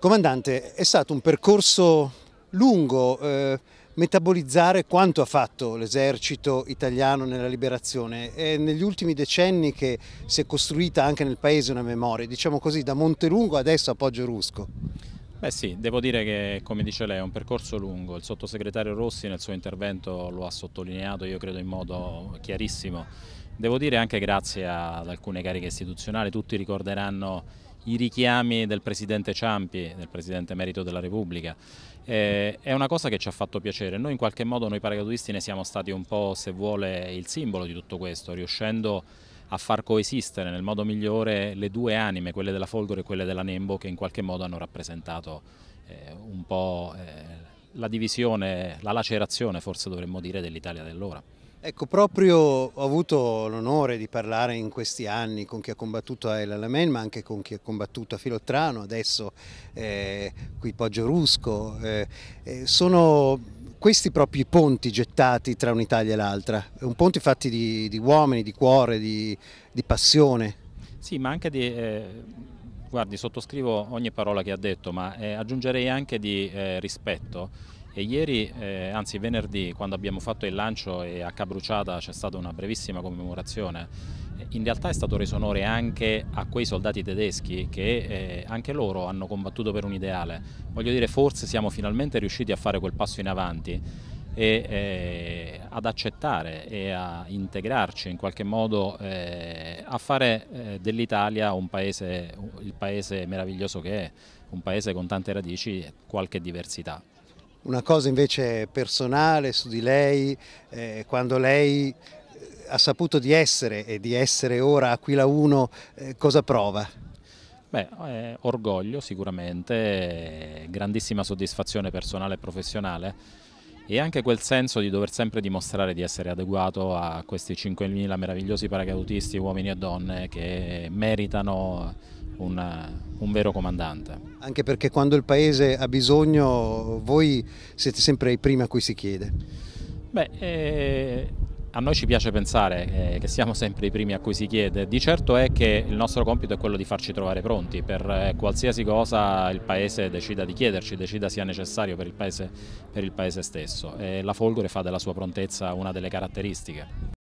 Comandante, è stato un percorso lungo eh, metabolizzare quanto ha fatto l'esercito italiano nella liberazione. È negli ultimi decenni che si è costruita anche nel paese una memoria, diciamo così, da Montelungo adesso a Poggio Rusco. Beh sì, devo dire che come dice lei è un percorso lungo, il sottosegretario Rossi nel suo intervento lo ha sottolineato io credo in modo chiarissimo, devo dire anche grazie ad alcune cariche istituzionali, tutti ricorderanno i richiami del Presidente Ciampi, del Presidente Merito della Repubblica. Eh, è una cosa che ci ha fatto piacere. Noi in qualche modo, noi paracadutisti, ne siamo stati un po', se vuole, il simbolo di tutto questo, riuscendo a far coesistere nel modo migliore le due anime, quelle della Folgore e quelle della Nembo, che in qualche modo hanno rappresentato eh, un po' eh, la divisione, la lacerazione, forse dovremmo dire, dell'Italia dell'ora. Ecco, proprio ho avuto l'onore di parlare in questi anni con chi ha combattuto a El Alamein, ma anche con chi ha combattuto a Filottrano, adesso eh, qui Poggio Rusco. Eh, eh, sono questi proprio i ponti gettati tra un'Italia e l'altra, un ponte fatti di, di, uomini, di cuore, di, di, passione. Sì, ma anche di... Eh, guardi, sottoscrivo ogni parola che ha detto, ma eh, aggiungerei anche di eh, rispetto e ieri, eh, anzi venerdì, quando abbiamo fatto il lancio e a Cabruciata c'è stata una brevissima commemorazione, eh, in realtà è stato reso onore anche a quei soldati tedeschi che eh, anche loro hanno combattuto per un ideale. Voglio dire, forse siamo finalmente riusciti a fare quel passo in avanti e eh, ad accettare e a integrarci in qualche modo eh, a fare eh, dell'Italia il paese meraviglioso che è, un paese con tante radici e qualche diversità. Una cosa invece personale su di lei, eh, quando lei eh, ha saputo di essere e di essere ora Aquila 1, eh, cosa prova? Beh, eh, orgoglio sicuramente, eh, grandissima soddisfazione personale e professionale e anche quel senso di dover sempre dimostrare di essere adeguato a questi 5.000 meravigliosi paracadutisti, uomini e donne, che meritano un, un, vero comandante. Anche perché quando il paese ha bisogno voi siete sempre i primi a cui si chiede. Beh, eh, a noi ci piace pensare eh, che siamo sempre i primi a cui si chiede, di certo è che il nostro compito è quello di farci trovare pronti per eh, qualsiasi cosa il Paese decida di chiederci, decida sia necessario per il Paese, per il paese stesso. la Folgore fa della sua prontezza una delle caratteristiche.